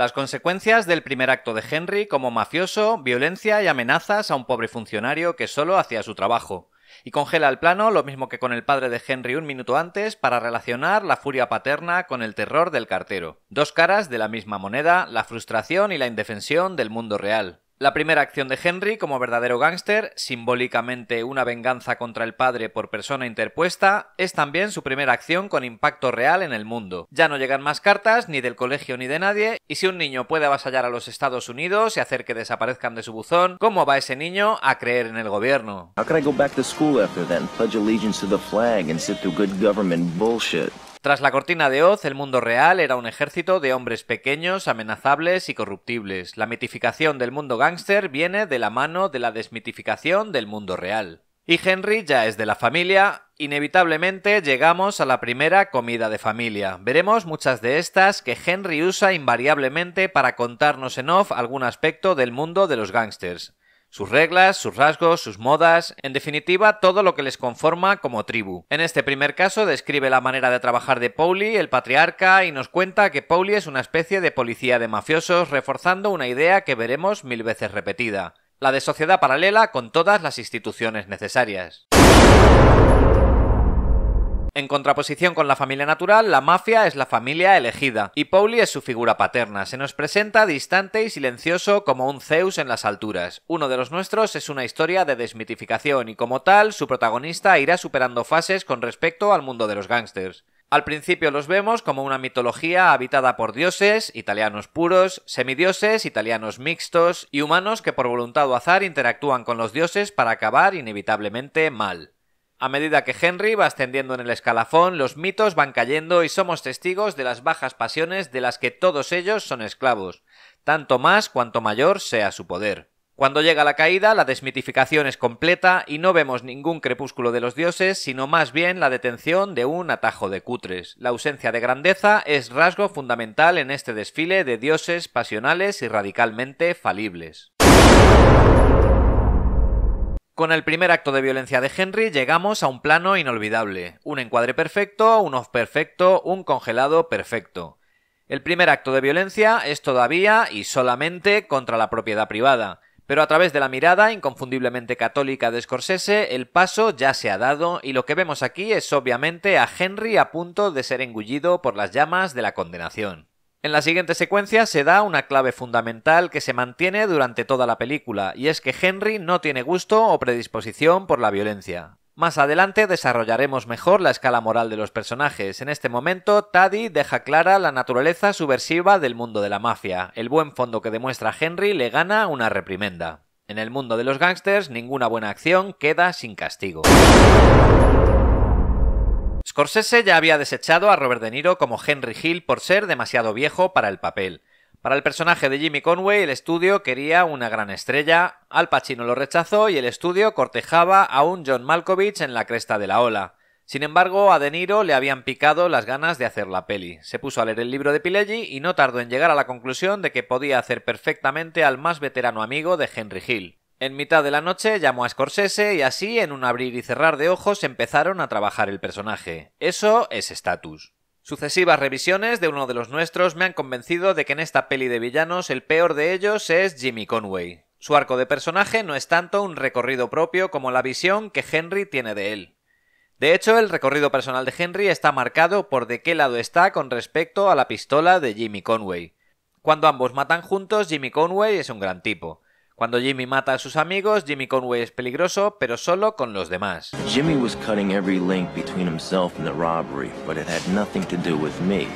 Las consecuencias del primer acto de Henry como mafioso, violencia y amenazas a un pobre funcionario que solo hacía su trabajo. Y congela el plano, lo mismo que con el padre de Henry un minuto antes, para relacionar la furia paterna con el terror del cartero. Dos caras de la misma moneda, la frustración y la indefensión del mundo real. La primera acción de Henry como verdadero gángster, simbólicamente una venganza contra el padre por persona interpuesta, es también su primera acción con impacto real en el mundo. Ya no llegan más cartas, ni del colegio ni de nadie, y si un niño puede avasallar a los Estados Unidos y hacer que desaparezcan de su buzón, ¿cómo va ese niño a creer en el gobierno? allegiance tras la cortina de Oz, el mundo real era un ejército de hombres pequeños, amenazables y corruptibles. La mitificación del mundo gángster viene de la mano de la desmitificación del mundo real. Y Henry ya es de la familia, inevitablemente llegamos a la primera comida de familia. Veremos muchas de estas que Henry usa invariablemente para contarnos en off algún aspecto del mundo de los gángsters sus reglas, sus rasgos, sus modas, en definitiva todo lo que les conforma como tribu. En este primer caso describe la manera de trabajar de Pauli, el patriarca, y nos cuenta que Pauli es una especie de policía de mafiosos, reforzando una idea que veremos mil veces repetida, la de sociedad paralela con todas las instituciones necesarias. En contraposición con la familia natural, la mafia es la familia elegida, y Pauli es su figura paterna. Se nos presenta distante y silencioso como un Zeus en las alturas. Uno de los nuestros es una historia de desmitificación, y como tal, su protagonista irá superando fases con respecto al mundo de los gángsters. Al principio los vemos como una mitología habitada por dioses, italianos puros, semidioses, italianos mixtos y humanos que por voluntad o azar interactúan con los dioses para acabar inevitablemente mal. A medida que Henry va ascendiendo en el escalafón, los mitos van cayendo y somos testigos de las bajas pasiones de las que todos ellos son esclavos, tanto más cuanto mayor sea su poder. Cuando llega la caída, la desmitificación es completa y no vemos ningún crepúsculo de los dioses, sino más bien la detención de un atajo de cutres. La ausencia de grandeza es rasgo fundamental en este desfile de dioses pasionales y radicalmente falibles. Con el primer acto de violencia de Henry llegamos a un plano inolvidable, un encuadre perfecto, un off perfecto, un congelado perfecto. El primer acto de violencia es todavía y solamente contra la propiedad privada, pero a través de la mirada inconfundiblemente católica de Scorsese, el paso ya se ha dado y lo que vemos aquí es obviamente a Henry a punto de ser engullido por las llamas de la condenación. En la siguiente secuencia se da una clave fundamental que se mantiene durante toda la película, y es que Henry no tiene gusto o predisposición por la violencia. Más adelante desarrollaremos mejor la escala moral de los personajes. En este momento, Taddy deja clara la naturaleza subversiva del mundo de la mafia. El buen fondo que demuestra Henry le gana una reprimenda. En el mundo de los gángsters, ninguna buena acción queda sin castigo. Scorsese ya había desechado a Robert De Niro como Henry Hill por ser demasiado viejo para el papel. Para el personaje de Jimmy Conway, el estudio quería una gran estrella, Al Pacino lo rechazó y el estudio cortejaba a un John Malkovich en la cresta de la ola. Sin embargo, a De Niro le habían picado las ganas de hacer la peli. Se puso a leer el libro de Pileggi y no tardó en llegar a la conclusión de que podía hacer perfectamente al más veterano amigo de Henry Hill. En mitad de la noche llamó a Scorsese y así, en un abrir y cerrar de ojos, empezaron a trabajar el personaje. Eso es estatus. Sucesivas revisiones de uno de los nuestros me han convencido de que en esta peli de villanos el peor de ellos es Jimmy Conway. Su arco de personaje no es tanto un recorrido propio como la visión que Henry tiene de él. De hecho, el recorrido personal de Henry está marcado por de qué lado está con respecto a la pistola de Jimmy Conway. Cuando ambos matan juntos, Jimmy Conway es un gran tipo. Cuando Jimmy mata a sus amigos, Jimmy Conway es peligroso, pero solo con los demás. Jimmy was cutting every link between himself and the robbery, but it had nothing to do with me.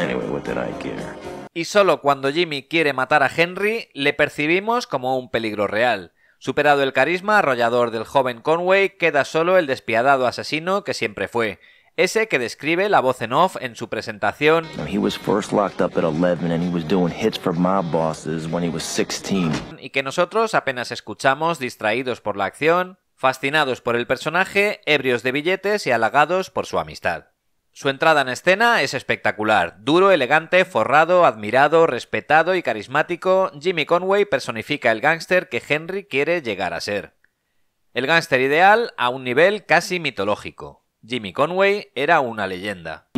Anyway, what did I care? Y solo cuando Jimmy quiere matar a Henry, le percibimos como un peligro real. Superado el carisma arrollador del joven Conway, queda solo el despiadado asesino que siempre fue ese que describe la voz en off en su presentación. Y que nosotros apenas escuchamos distraídos por la acción, fascinados por el personaje, ebrios de billetes y halagados por su amistad. Su entrada en escena es espectacular, duro, elegante, forrado, admirado, respetado y carismático, Jimmy Conway personifica el gángster que Henry quiere llegar a ser. El gángster ideal a un nivel casi mitológico. Jimmy Conway era una leyenda.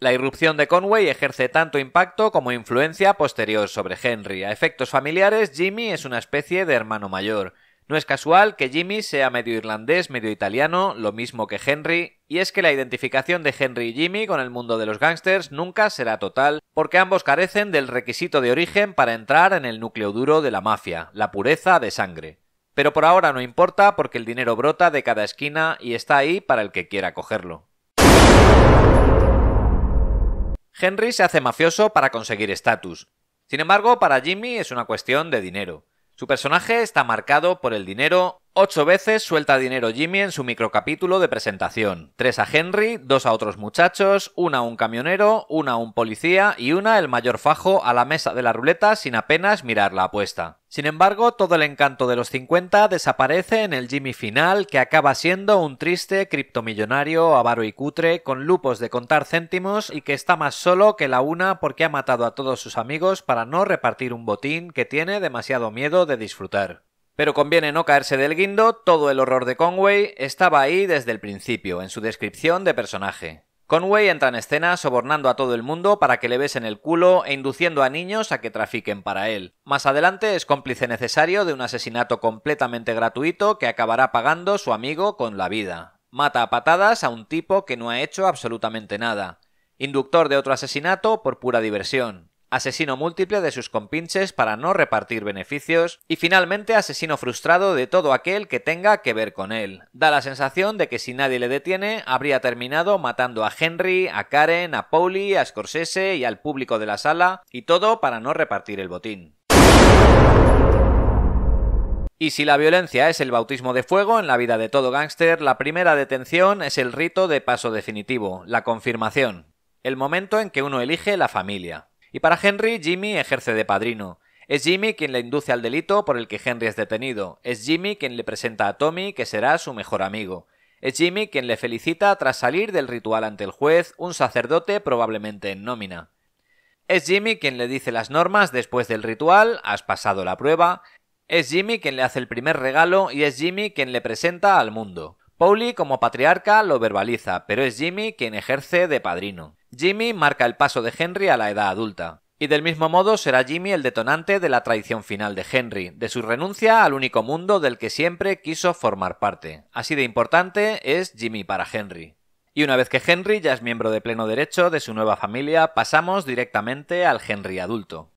La irrupción de Conway ejerce tanto impacto como influencia posterior sobre Henry. A efectos familiares, Jimmy es una especie de hermano mayor. No es casual que Jimmy sea medio irlandés, medio italiano, lo mismo que Henry, y es que la identificación de Henry y Jimmy con el mundo de los gángsters nunca será total, porque ambos carecen del requisito de origen para entrar en el núcleo duro de la mafia, la pureza de sangre. Pero por ahora no importa porque el dinero brota de cada esquina y está ahí para el que quiera cogerlo. Henry se hace mafioso para conseguir estatus. Sin embargo, para Jimmy es una cuestión de dinero. Su personaje está marcado por el dinero Ocho veces suelta dinero Jimmy en su microcapítulo de presentación. Tres a Henry, dos a otros muchachos, una a un camionero, una a un policía y una el mayor fajo a la mesa de la ruleta sin apenas mirar la apuesta. Sin embargo, todo el encanto de los 50 desaparece en el Jimmy final, que acaba siendo un triste criptomillonario avaro y cutre, con lupos de contar céntimos y que está más solo que la una porque ha matado a todos sus amigos para no repartir un botín que tiene demasiado miedo de disfrutar. Pero conviene no caerse del guindo, todo el horror de Conway estaba ahí desde el principio, en su descripción de personaje. Conway entra en escena sobornando a todo el mundo para que le besen el culo e induciendo a niños a que trafiquen para él. Más adelante es cómplice necesario de un asesinato completamente gratuito que acabará pagando su amigo con la vida. Mata a patadas a un tipo que no ha hecho absolutamente nada. Inductor de otro asesinato por pura diversión asesino múltiple de sus compinches para no repartir beneficios y finalmente asesino frustrado de todo aquel que tenga que ver con él. Da la sensación de que si nadie le detiene, habría terminado matando a Henry, a Karen, a Pauli, a Scorsese y al público de la sala, y todo para no repartir el botín. Y si la violencia es el bautismo de fuego en la vida de todo gángster, la primera detención es el rito de paso definitivo, la confirmación, el momento en que uno elige la familia. Y para Henry, Jimmy ejerce de padrino. Es Jimmy quien le induce al delito por el que Henry es detenido. Es Jimmy quien le presenta a Tommy, que será su mejor amigo. Es Jimmy quien le felicita tras salir del ritual ante el juez, un sacerdote probablemente en nómina. Es Jimmy quien le dice las normas después del ritual, has pasado la prueba. Es Jimmy quien le hace el primer regalo y es Jimmy quien le presenta al mundo. Pauli como patriarca lo verbaliza, pero es Jimmy quien ejerce de padrino. Jimmy marca el paso de Henry a la edad adulta. Y del mismo modo será Jimmy el detonante de la traición final de Henry, de su renuncia al único mundo del que siempre quiso formar parte. Así de importante es Jimmy para Henry. Y una vez que Henry ya es miembro de pleno derecho de su nueva familia, pasamos directamente al Henry adulto.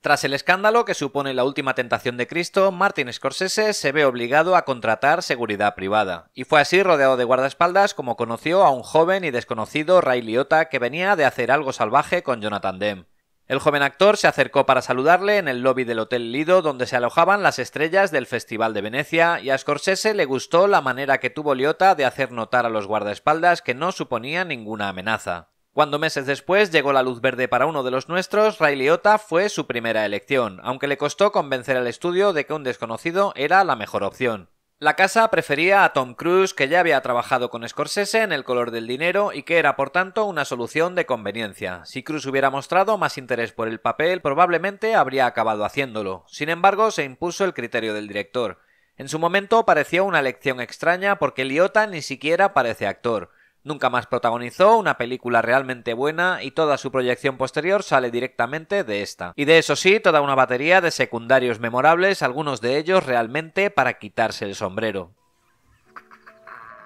Tras el escándalo que supone la última tentación de Cristo, Martin Scorsese se ve obligado a contratar seguridad privada, y fue así rodeado de guardaespaldas como conoció a un joven y desconocido Ray Liotta que venía de hacer algo salvaje con Jonathan Demme. El joven actor se acercó para saludarle en el lobby del Hotel Lido donde se alojaban las estrellas del Festival de Venecia y a Scorsese le gustó la manera que tuvo Liotta de hacer notar a los guardaespaldas que no suponía ninguna amenaza. Cuando meses después llegó la luz verde para uno de los nuestros, Ray Liotta fue su primera elección, aunque le costó convencer al estudio de que un desconocido era la mejor opción. La casa prefería a Tom Cruise, que ya había trabajado con Scorsese en El color del dinero y que era por tanto una solución de conveniencia. Si Cruise hubiera mostrado más interés por el papel, probablemente habría acabado haciéndolo. Sin embargo, se impuso el criterio del director. En su momento pareció una elección extraña porque Liotta ni siquiera parece actor. Nunca más protagonizó una película realmente buena y toda su proyección posterior sale directamente de esta. Y de eso sí, toda una batería de secundarios memorables, algunos de ellos realmente para quitarse el sombrero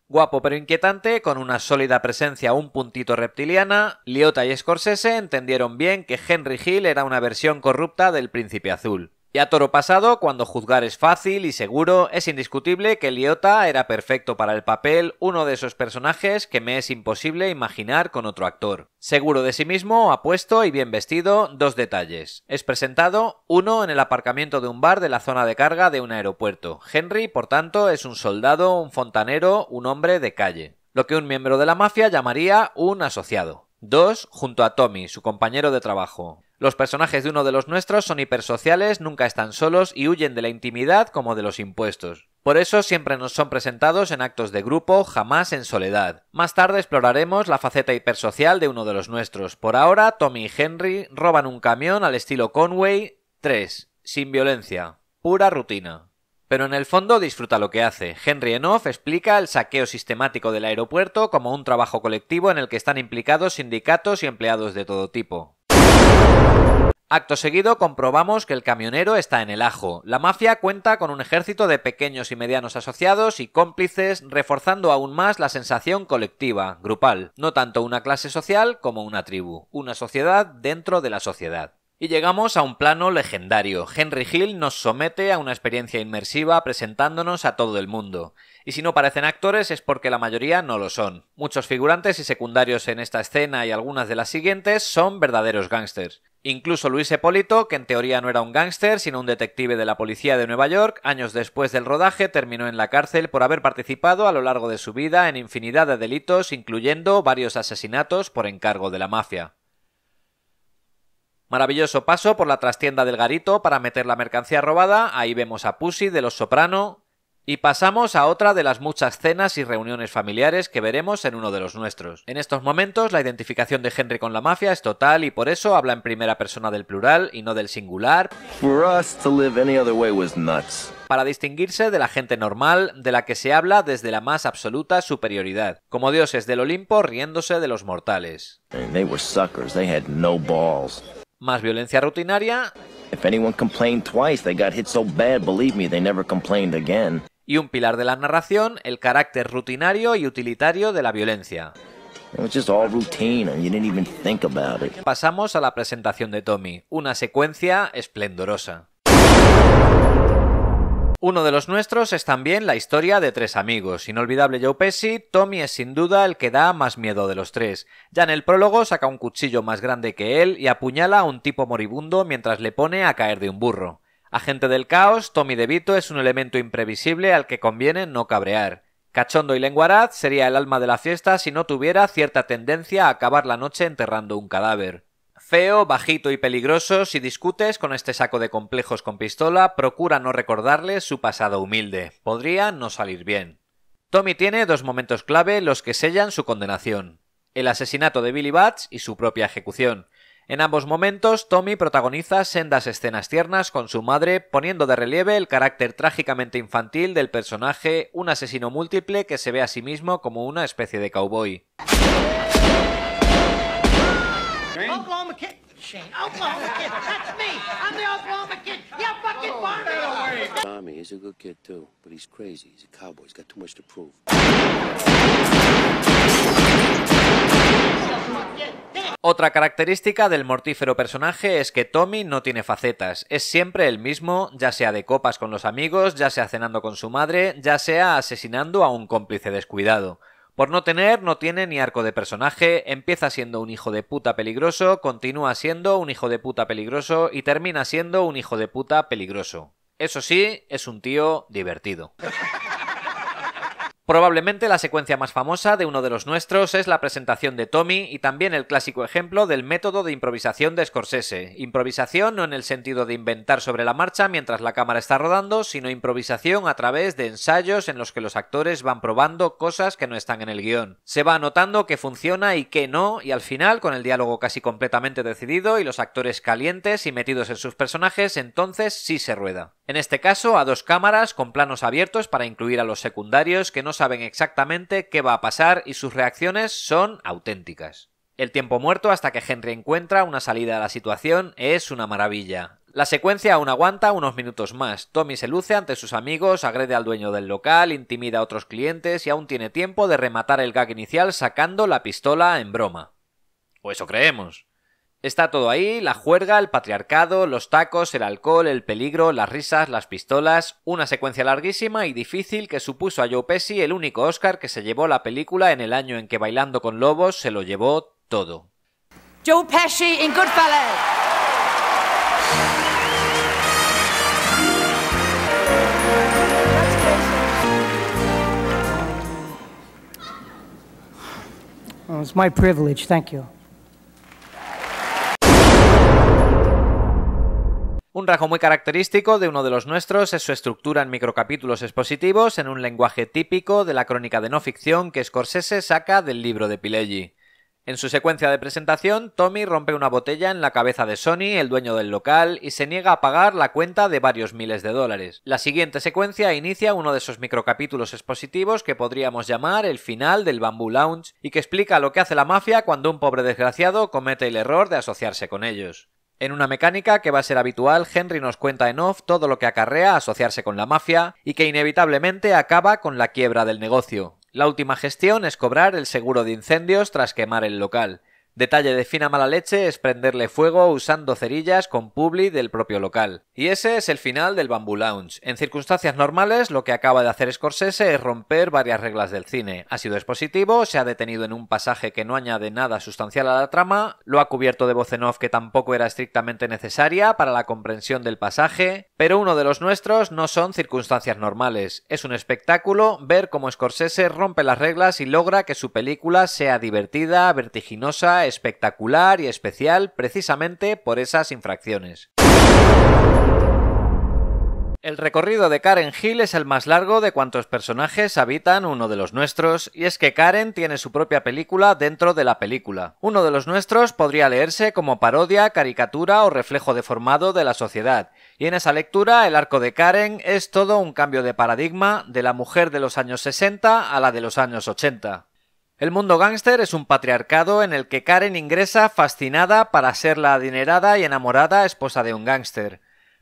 guapo pero inquietante, con una sólida presencia un puntito reptiliana, Liotta y Scorsese entendieron bien que Henry Hill era una versión corrupta del Príncipe Azul. Y a toro pasado, cuando juzgar es fácil y seguro, es indiscutible que Liotta era perfecto para el papel, uno de esos personajes que me es imposible imaginar con otro actor. Seguro de sí mismo, apuesto y bien vestido, dos detalles. Es presentado, uno en el aparcamiento de un bar de la zona de carga de un aeropuerto. Henry, por tanto, es un soldado, un fontanero, un hombre de calle. Lo que un miembro de la mafia llamaría un asociado. 2. junto a Tommy, su compañero de trabajo. Los personajes de uno de los nuestros son hipersociales, nunca están solos y huyen de la intimidad como de los impuestos. Por eso siempre nos son presentados en actos de grupo, jamás en soledad. Más tarde exploraremos la faceta hipersocial de uno de los nuestros. Por ahora, Tommy y Henry roban un camión al estilo Conway 3, sin violencia, pura rutina. Pero en el fondo disfruta lo que hace. Henry Enoff explica el saqueo sistemático del aeropuerto como un trabajo colectivo en el que están implicados sindicatos y empleados de todo tipo. Acto seguido comprobamos que el camionero está en el ajo. La mafia cuenta con un ejército de pequeños y medianos asociados y cómplices, reforzando aún más la sensación colectiva, grupal, no tanto una clase social como una tribu, una sociedad dentro de la sociedad. Y llegamos a un plano legendario. Henry Hill nos somete a una experiencia inmersiva presentándonos a todo el mundo. Y si no parecen actores es porque la mayoría no lo son. Muchos figurantes y secundarios en esta escena y algunas de las siguientes son verdaderos gángsters. Incluso Luis Epólito, que en teoría no era un gángster, sino un detective de la policía de Nueva York, años después del rodaje terminó en la cárcel por haber participado a lo largo de su vida en infinidad de delitos, incluyendo varios asesinatos por encargo de la mafia. Maravilloso paso por la trastienda del garito para meter la mercancía robada, ahí vemos a Pussy de Los Soprano, y pasamos a otra de las muchas cenas y reuniones familiares que veremos en uno de los nuestros. En estos momentos la identificación de Henry con la mafia es total y por eso habla en primera persona del plural y no del singular. Para distinguirse de la gente normal, de la que se habla desde la más absoluta superioridad, como dioses del Olimpo riéndose de los mortales. they were suckers. They had más violencia rutinaria y un pilar de la narración, el carácter rutinario y utilitario de la violencia. Pasamos a la presentación de Tommy, una secuencia esplendorosa. Uno de los nuestros es también la historia de tres amigos. Inolvidable Joe Pesci, Tommy es sin duda el que da más miedo de los tres. Ya en el prólogo saca un cuchillo más grande que él y apuñala a un tipo moribundo mientras le pone a caer de un burro. Agente del caos, Tommy DeVito es un elemento imprevisible al que conviene no cabrear. Cachondo y lenguaraz sería el alma de la fiesta si no tuviera cierta tendencia a acabar la noche enterrando un cadáver. Feo, bajito y peligroso, si discutes con este saco de complejos con pistola, procura no recordarles su pasado humilde. Podría no salir bien. Tommy tiene dos momentos clave los que sellan su condenación. El asesinato de Billy bats y su propia ejecución. En ambos momentos, Tommy protagoniza sendas escenas tiernas con su madre, poniendo de relieve el carácter trágicamente infantil del personaje, un asesino múltiple que se ve a sí mismo como una especie de cowboy. Otra característica del mortífero personaje es que Tommy no tiene facetas, es siempre el mismo, ya sea de copas con los amigos, ya sea cenando con su madre, ya sea asesinando a un cómplice descuidado. Por no tener, no tiene ni arco de personaje, empieza siendo un hijo de puta peligroso, continúa siendo un hijo de puta peligroso y termina siendo un hijo de puta peligroso. Eso sí, es un tío divertido. Probablemente la secuencia más famosa de uno de los nuestros es la presentación de Tommy y también el clásico ejemplo del método de improvisación de Scorsese. Improvisación no en el sentido de inventar sobre la marcha mientras la cámara está rodando, sino improvisación a través de ensayos en los que los actores van probando cosas que no están en el guión. Se va notando qué funciona y qué no, y al final, con el diálogo casi completamente decidido y los actores calientes y metidos en sus personajes, entonces sí se rueda. En este caso, a dos cámaras con planos abiertos para incluir a los secundarios que no saben exactamente qué va a pasar y sus reacciones son auténticas. El tiempo muerto hasta que Henry encuentra una salida a la situación es una maravilla. La secuencia aún aguanta unos minutos más. Tommy se luce ante sus amigos, agrede al dueño del local, intimida a otros clientes y aún tiene tiempo de rematar el gag inicial sacando la pistola en broma. O eso creemos. Está todo ahí, la juerga, el patriarcado, los tacos, el alcohol, el peligro, las risas, las pistolas, una secuencia larguísima y difícil que supuso a Joe Pesci el único Oscar que se llevó la película en el año en que Bailando con Lobos se lo llevó todo. Joe Pesci en Goodfellas. it's my privilege. Thank you. Un rasgo muy característico de uno de los nuestros es su estructura en microcapítulos expositivos en un lenguaje típico de la crónica de no ficción que Scorsese saca del libro de Pileggi. En su secuencia de presentación, Tommy rompe una botella en la cabeza de Sony, el dueño del local, y se niega a pagar la cuenta de varios miles de dólares. La siguiente secuencia inicia uno de esos microcapítulos expositivos que podríamos llamar el final del Bamboo Lounge y que explica lo que hace la mafia cuando un pobre desgraciado comete el error de asociarse con ellos. En una mecánica que va a ser habitual, Henry nos cuenta en off todo lo que acarrea asociarse con la mafia y que inevitablemente acaba con la quiebra del negocio. La última gestión es cobrar el seguro de incendios tras quemar el local. Detalle de Fina Mala Leche es prenderle fuego usando cerillas con publi del propio local. Y ese es el final del Bamboo Lounge. En circunstancias normales, lo que acaba de hacer Scorsese es romper varias reglas del cine. Ha sido expositivo, se ha detenido en un pasaje que no añade nada sustancial a la trama, lo ha cubierto de voz off que tampoco era estrictamente necesaria para la comprensión del pasaje, pero uno de los nuestros no son circunstancias normales. Es un espectáculo ver cómo Scorsese rompe las reglas y logra que su película sea divertida, vertiginosa, espectacular y especial precisamente por esas infracciones. El recorrido de Karen Hill es el más largo de cuantos personajes habitan uno de los nuestros, y es que Karen tiene su propia película dentro de la película. Uno de los nuestros podría leerse como parodia, caricatura o reflejo deformado de la sociedad, y en esa lectura el arco de Karen es todo un cambio de paradigma de la mujer de los años 60 a la de los años 80. El mundo gángster es un patriarcado en el que Karen ingresa fascinada para ser la adinerada y enamorada esposa de un gángster.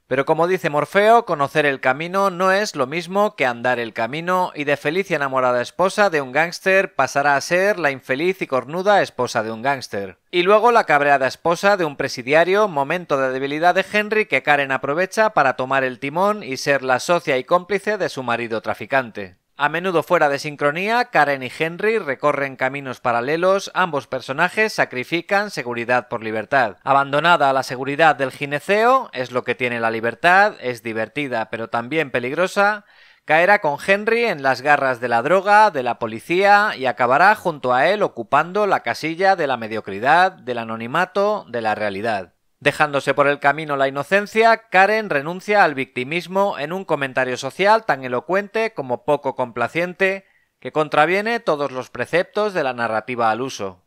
Pero como dice Morfeo, conocer el camino no es lo mismo que andar el camino y de feliz y enamorada esposa de un gángster pasará a ser la infeliz y cornuda esposa de un gángster. Y luego la cabreada esposa de un presidiario, momento de debilidad de Henry que Karen aprovecha para tomar el timón y ser la socia y cómplice de su marido traficante. A menudo fuera de sincronía, Karen y Henry recorren caminos paralelos, ambos personajes sacrifican seguridad por libertad. Abandonada a la seguridad del gineceo, es lo que tiene la libertad, es divertida pero también peligrosa, caerá con Henry en las garras de la droga, de la policía y acabará junto a él ocupando la casilla de la mediocridad, del anonimato, de la realidad. Dejándose por el camino la inocencia, Karen renuncia al victimismo en un comentario social tan elocuente como poco complaciente, que contraviene todos los preceptos de la narrativa al uso.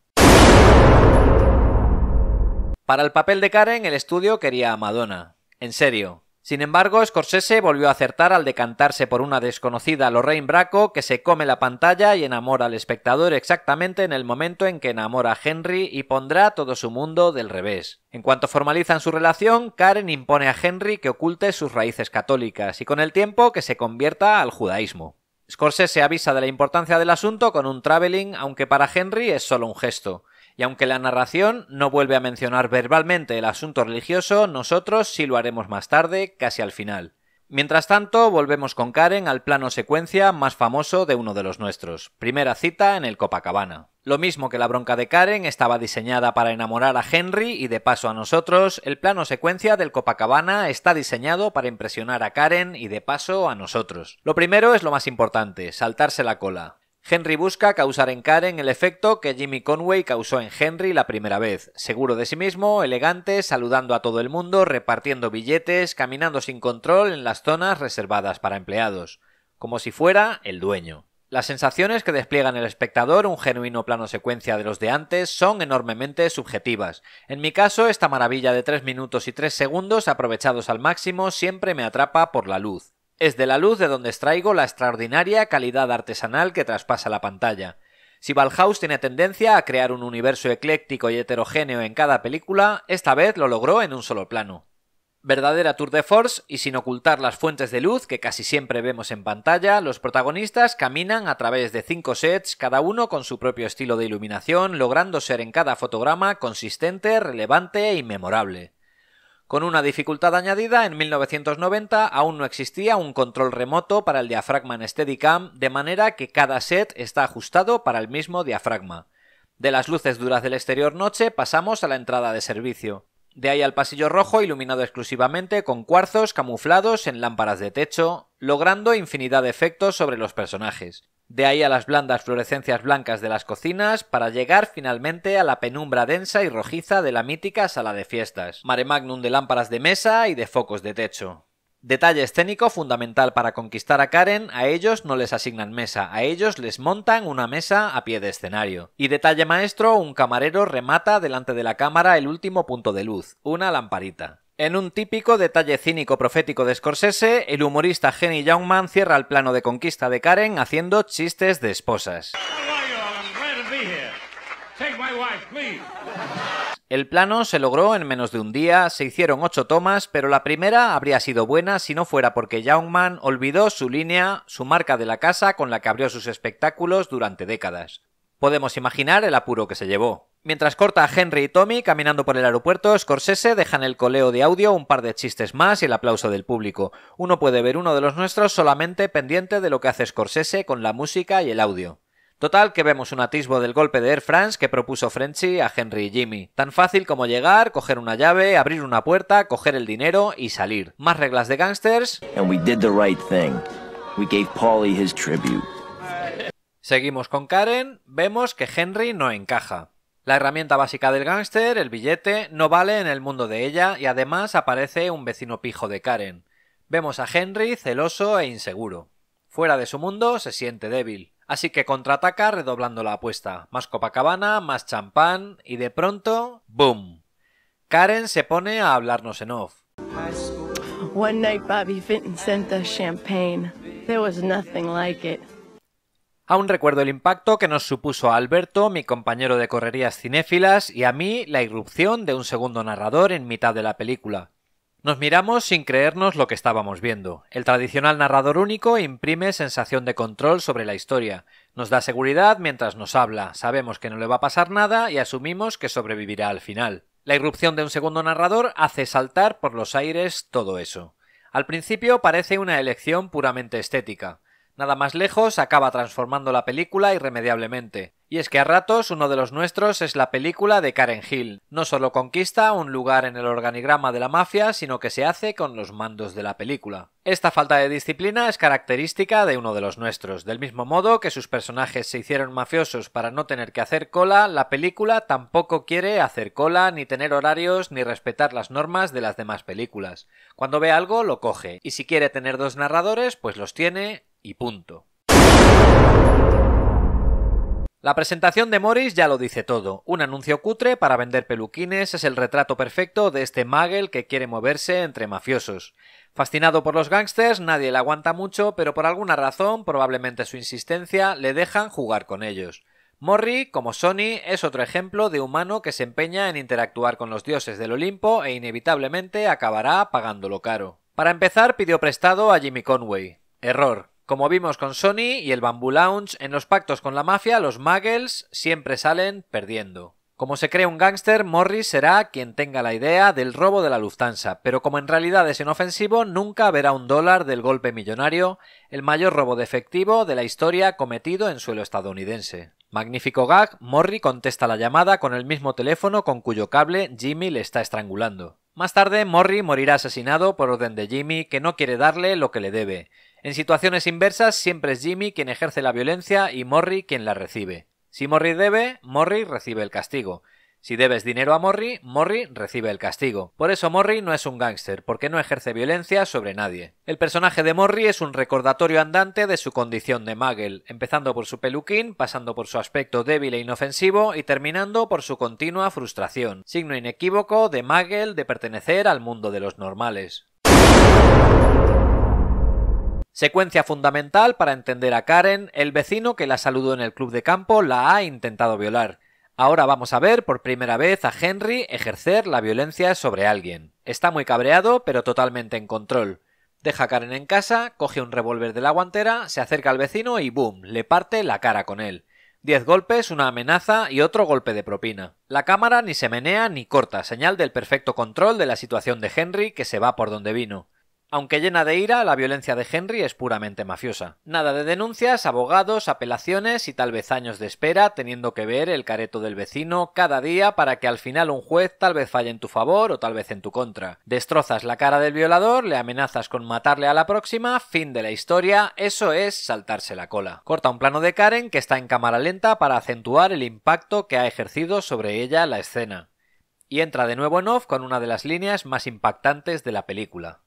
Para el papel de Karen el estudio quería a Madonna. En serio, sin embargo, Scorsese volvió a acertar al decantarse por una desconocida Lorraine Braco que se come la pantalla y enamora al espectador exactamente en el momento en que enamora a Henry y pondrá todo su mundo del revés. En cuanto formalizan su relación, Karen impone a Henry que oculte sus raíces católicas y con el tiempo que se convierta al judaísmo. Scorsese avisa de la importancia del asunto con un traveling, aunque para Henry es solo un gesto. Y aunque la narración no vuelve a mencionar verbalmente el asunto religioso, nosotros sí lo haremos más tarde, casi al final. Mientras tanto, volvemos con Karen al plano secuencia más famoso de uno de los nuestros, primera cita en el Copacabana. Lo mismo que la bronca de Karen estaba diseñada para enamorar a Henry y de paso a nosotros, el plano secuencia del Copacabana está diseñado para impresionar a Karen y de paso a nosotros. Lo primero es lo más importante, saltarse la cola. Henry busca causar en Karen el efecto que Jimmy Conway causó en Henry la primera vez. Seguro de sí mismo, elegante, saludando a todo el mundo, repartiendo billetes, caminando sin control en las zonas reservadas para empleados. Como si fuera el dueño. Las sensaciones que despliegan el espectador, un genuino plano secuencia de los de antes, son enormemente subjetivas. En mi caso, esta maravilla de 3 minutos y 3 segundos aprovechados al máximo siempre me atrapa por la luz. Es de la luz de donde extraigo la extraordinaria calidad artesanal que traspasa la pantalla. Si Valhaus tiene tendencia a crear un universo ecléctico y heterogéneo en cada película, esta vez lo logró en un solo plano. Verdadera tour de force y sin ocultar las fuentes de luz que casi siempre vemos en pantalla, los protagonistas caminan a través de cinco sets, cada uno con su propio estilo de iluminación, logrando ser en cada fotograma consistente, relevante e memorable. Con una dificultad añadida, en 1990 aún no existía un control remoto para el diafragma en Steadicam, de manera que cada set está ajustado para el mismo diafragma. De las luces duras del exterior noche pasamos a la entrada de servicio. De ahí al pasillo rojo iluminado exclusivamente con cuarzos camuflados en lámparas de techo, logrando infinidad de efectos sobre los personajes. De ahí a las blandas fluorescencias blancas de las cocinas para llegar finalmente a la penumbra densa y rojiza de la mítica sala de fiestas, mare magnum de lámparas de mesa y de focos de techo. Detalle escénico fundamental para conquistar a Karen, a ellos no les asignan mesa, a ellos les montan una mesa a pie de escenario. Y detalle maestro, un camarero remata delante de la cámara el último punto de luz, una lamparita. En un típico detalle cínico profético de Scorsese, el humorista Jenny Youngman cierra el plano de conquista de Karen haciendo chistes de esposas. El plano se logró en menos de un día, se hicieron ocho tomas, pero la primera habría sido buena si no fuera porque Youngman olvidó su línea, su marca de la casa con la que abrió sus espectáculos durante décadas. Podemos imaginar el apuro que se llevó. Mientras corta a Henry y Tommy caminando por el aeropuerto, Scorsese deja en el coleo de audio un par de chistes más y el aplauso del público. Uno puede ver uno de los nuestros solamente pendiente de lo que hace Scorsese con la música y el audio. Total que vemos un atisbo del golpe de Air France que propuso Frenchy a Henry y Jimmy. Tan fácil como llegar, coger una llave, abrir una puerta, coger el dinero y salir. Más reglas de gangsters. Seguimos con Karen, vemos que Henry no encaja. La herramienta básica del gángster, el billete, no vale en el mundo de ella y además aparece un vecino pijo de Karen. Vemos a Henry celoso e inseguro. Fuera de su mundo se siente débil. Así que contraataca redoblando la apuesta. Más Copacabana, más champán y de pronto, ¡boom! Karen se pone a hablarnos en off. Aún recuerdo el impacto que nos supuso a Alberto, mi compañero de correrías cinéfilas, y a mí la irrupción de un segundo narrador en mitad de la película. Nos miramos sin creernos lo que estábamos viendo. El tradicional narrador único imprime sensación de control sobre la historia. Nos da seguridad mientras nos habla, sabemos que no le va a pasar nada y asumimos que sobrevivirá al final. La irrupción de un segundo narrador hace saltar por los aires todo eso. Al principio parece una elección puramente estética. Nada más lejos acaba transformando la película irremediablemente. Y es que a ratos uno de los nuestros es la película de Karen Hill. No solo conquista un lugar en el organigrama de la mafia, sino que se hace con los mandos de la película. Esta falta de disciplina es característica de uno de los nuestros. Del mismo modo que sus personajes se hicieron mafiosos para no tener que hacer cola, la película tampoco quiere hacer cola, ni tener horarios, ni respetar las normas de las demás películas. Cuando ve algo, lo coge. Y si quiere tener dos narradores, pues los tiene y punto. La presentación de Morris ya lo dice todo. Un anuncio cutre para vender peluquines es el retrato perfecto de este Magel que quiere moverse entre mafiosos. Fascinado por los gángsters, nadie le aguanta mucho, pero por alguna razón, probablemente su insistencia, le dejan jugar con ellos. Morri, como Sony, es otro ejemplo de humano que se empeña en interactuar con los dioses del Olimpo e inevitablemente acabará pagándolo caro. Para empezar, pidió prestado a Jimmy Conway. Error. Como vimos con Sony y el Bamboo Lounge, en los pactos con la mafia los muggles siempre salen perdiendo. Como se cree un gángster, Morris será quien tenga la idea del robo de la Lufthansa, pero como en realidad es inofensivo, nunca verá un dólar del golpe millonario, el mayor robo de efectivo de la historia cometido en suelo estadounidense. Magnífico gag, Morris contesta la llamada con el mismo teléfono con cuyo cable Jimmy le está estrangulando. Más tarde, Morris morirá asesinado por orden de Jimmy, que no quiere darle lo que le debe, en situaciones inversas siempre es Jimmy quien ejerce la violencia y Morrie quien la recibe. Si Morrie debe, Morrie recibe el castigo. Si debes dinero a Morrie, Morrie recibe el castigo. Por eso Morrie no es un gángster, porque no ejerce violencia sobre nadie. El personaje de Morrie es un recordatorio andante de su condición de Muggle, empezando por su peluquín, pasando por su aspecto débil e inofensivo y terminando por su continua frustración, signo inequívoco de Muggle de pertenecer al mundo de los normales. Secuencia fundamental para entender a Karen, el vecino que la saludó en el club de campo la ha intentado violar. Ahora vamos a ver por primera vez a Henry ejercer la violencia sobre alguien. Está muy cabreado, pero totalmente en control. Deja a Karen en casa, coge un revólver de la guantera, se acerca al vecino y ¡boom! le parte la cara con él. Diez golpes, una amenaza y otro golpe de propina. La cámara ni se menea ni corta, señal del perfecto control de la situación de Henry que se va por donde vino. Aunque llena de ira, la violencia de Henry es puramente mafiosa. Nada de denuncias, abogados, apelaciones y tal vez años de espera, teniendo que ver el careto del vecino cada día para que al final un juez tal vez falle en tu favor o tal vez en tu contra. Destrozas la cara del violador, le amenazas con matarle a la próxima, fin de la historia, eso es saltarse la cola. Corta un plano de Karen que está en cámara lenta para acentuar el impacto que ha ejercido sobre ella la escena. Y entra de nuevo en off con una de las líneas más impactantes de la película.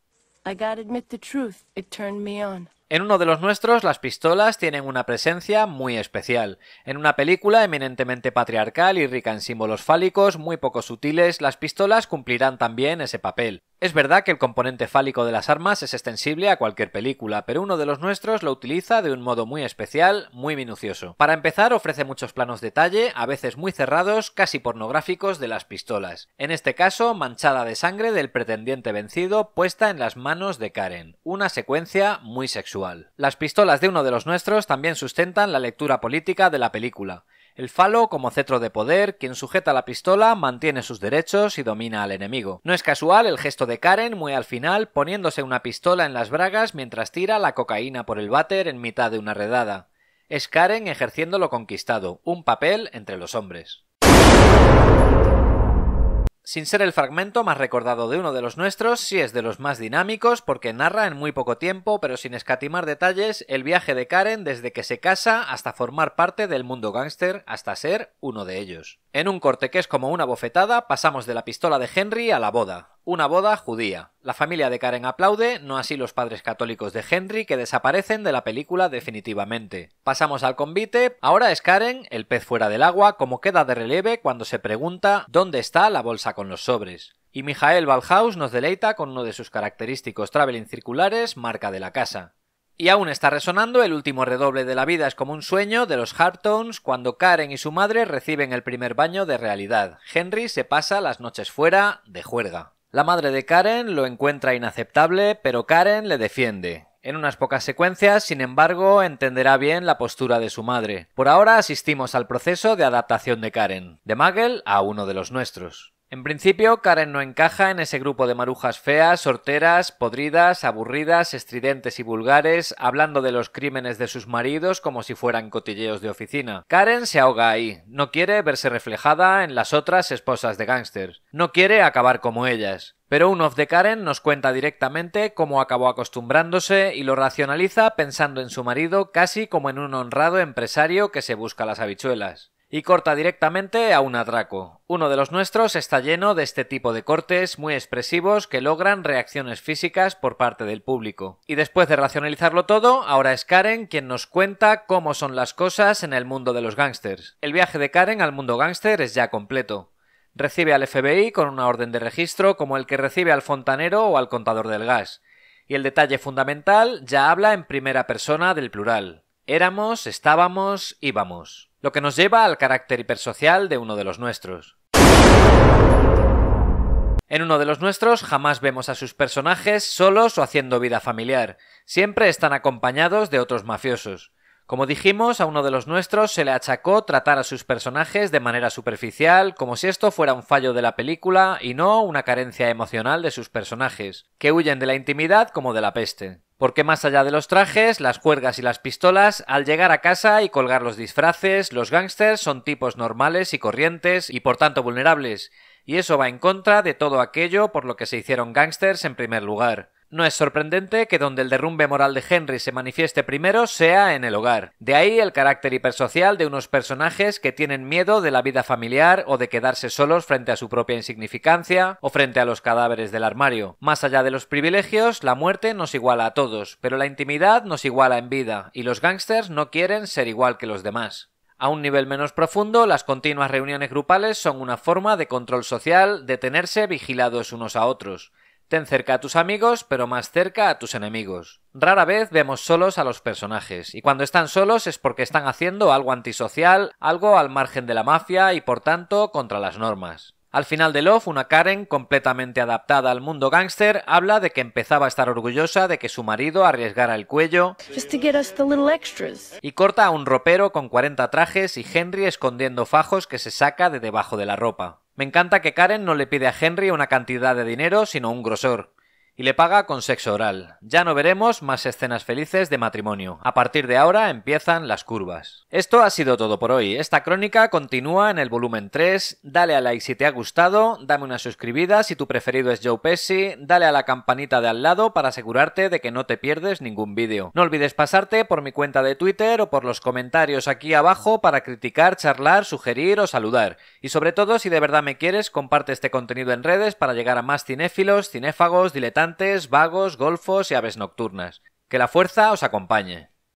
En uno de los nuestros, las pistolas tienen una presencia muy especial. En una película eminentemente patriarcal y rica en símbolos fálicos muy poco sutiles, las pistolas cumplirán también ese papel. Es verdad que el componente fálico de las armas es extensible a cualquier película, pero uno de los nuestros lo utiliza de un modo muy especial, muy minucioso. Para empezar, ofrece muchos planos detalle, a veces muy cerrados, casi pornográficos, de las pistolas. En este caso, manchada de sangre del pretendiente vencido puesta en las manos de Karen. Una secuencia muy sexual. Las pistolas de uno de los nuestros también sustentan la lectura política de la película. El falo como cetro de poder, quien sujeta la pistola mantiene sus derechos y domina al enemigo. No es casual el gesto de Karen muy al final poniéndose una pistola en las bragas mientras tira la cocaína por el váter en mitad de una redada. Es Karen ejerciendo lo conquistado, un papel entre los hombres. Sin ser el fragmento más recordado de uno de los nuestros, sí es de los más dinámicos porque narra en muy poco tiempo, pero sin escatimar detalles, el viaje de Karen desde que se casa hasta formar parte del mundo gángster, hasta ser uno de ellos. En un corte que es como una bofetada, pasamos de la pistola de Henry a la boda, una boda judía. La familia de Karen aplaude, no así los padres católicos de Henry que desaparecen de la película definitivamente. Pasamos al convite, ahora es Karen, el pez fuera del agua, como queda de relieve cuando se pregunta dónde está la bolsa con los sobres. Y Mijael Balhaus nos deleita con uno de sus característicos traveling circulares, marca de la casa. Y aún está resonando el último redoble de la vida es como un sueño de los Hartons cuando Karen y su madre reciben el primer baño de realidad. Henry se pasa las noches fuera de juerga. La madre de Karen lo encuentra inaceptable, pero Karen le defiende. En unas pocas secuencias, sin embargo, entenderá bien la postura de su madre. Por ahora asistimos al proceso de adaptación de Karen, de Magel a uno de los nuestros. En principio, Karen no encaja en ese grupo de marujas feas, sorteras, podridas, aburridas, estridentes y vulgares, hablando de los crímenes de sus maridos como si fueran cotilleos de oficina. Karen se ahoga ahí, no quiere verse reflejada en las otras esposas de gángsters, no quiere acabar como ellas. Pero un off de Karen nos cuenta directamente cómo acabó acostumbrándose y lo racionaliza pensando en su marido casi como en un honrado empresario que se busca las habichuelas y corta directamente a un atraco. Uno de los nuestros está lleno de este tipo de cortes muy expresivos que logran reacciones físicas por parte del público. Y después de racionalizarlo todo, ahora es Karen quien nos cuenta cómo son las cosas en el mundo de los gángsters. El viaje de Karen al mundo gángster es ya completo. Recibe al FBI con una orden de registro como el que recibe al fontanero o al contador del gas. Y el detalle fundamental ya habla en primera persona del plural. Éramos, estábamos, íbamos lo que nos lleva al carácter hipersocial de uno de los nuestros. En uno de los nuestros jamás vemos a sus personajes solos o haciendo vida familiar, siempre están acompañados de otros mafiosos. Como dijimos, a uno de los nuestros se le achacó tratar a sus personajes de manera superficial, como si esto fuera un fallo de la película y no una carencia emocional de sus personajes, que huyen de la intimidad como de la peste. Porque más allá de los trajes, las cuergas y las pistolas, al llegar a casa y colgar los disfraces, los gángsters son tipos normales y corrientes y por tanto vulnerables, y eso va en contra de todo aquello por lo que se hicieron gángsters en primer lugar. No es sorprendente que donde el derrumbe moral de Henry se manifieste primero sea en el hogar. De ahí el carácter hipersocial de unos personajes que tienen miedo de la vida familiar o de quedarse solos frente a su propia insignificancia o frente a los cadáveres del armario. Más allá de los privilegios, la muerte nos iguala a todos, pero la intimidad nos iguala en vida, y los gángsters no quieren ser igual que los demás. A un nivel menos profundo, las continuas reuniones grupales son una forma de control social, de tenerse vigilados unos a otros. Ten cerca a tus amigos, pero más cerca a tus enemigos. Rara vez vemos solos a los personajes, y cuando están solos es porque están haciendo algo antisocial, algo al margen de la mafia y por tanto contra las normas. Al final de Love, una Karen completamente adaptada al mundo gángster habla de que empezaba a estar orgullosa de que su marido arriesgara el cuello y corta a un ropero con 40 trajes y Henry escondiendo fajos que se saca de debajo de la ropa. Me encanta que Karen no le pide a Henry una cantidad de dinero, sino un grosor y le paga con sexo oral. Ya no veremos más escenas felices de matrimonio. A partir de ahora empiezan las curvas. Esto ha sido todo por hoy. Esta crónica continúa en el volumen 3. Dale a like si te ha gustado, dame una suscribida si tu preferido es Joe Pesci, dale a la campanita de al lado para asegurarte de que no te pierdes ningún vídeo. No olvides pasarte por mi cuenta de Twitter o por los comentarios aquí abajo para criticar, charlar, sugerir o saludar. Y sobre todo, si de verdad me quieres, comparte este contenido en redes para llegar a más cinéfilos, cinéfagos, diletantes vagos, golfos y aves nocturnas. Que la fuerza os acompañe.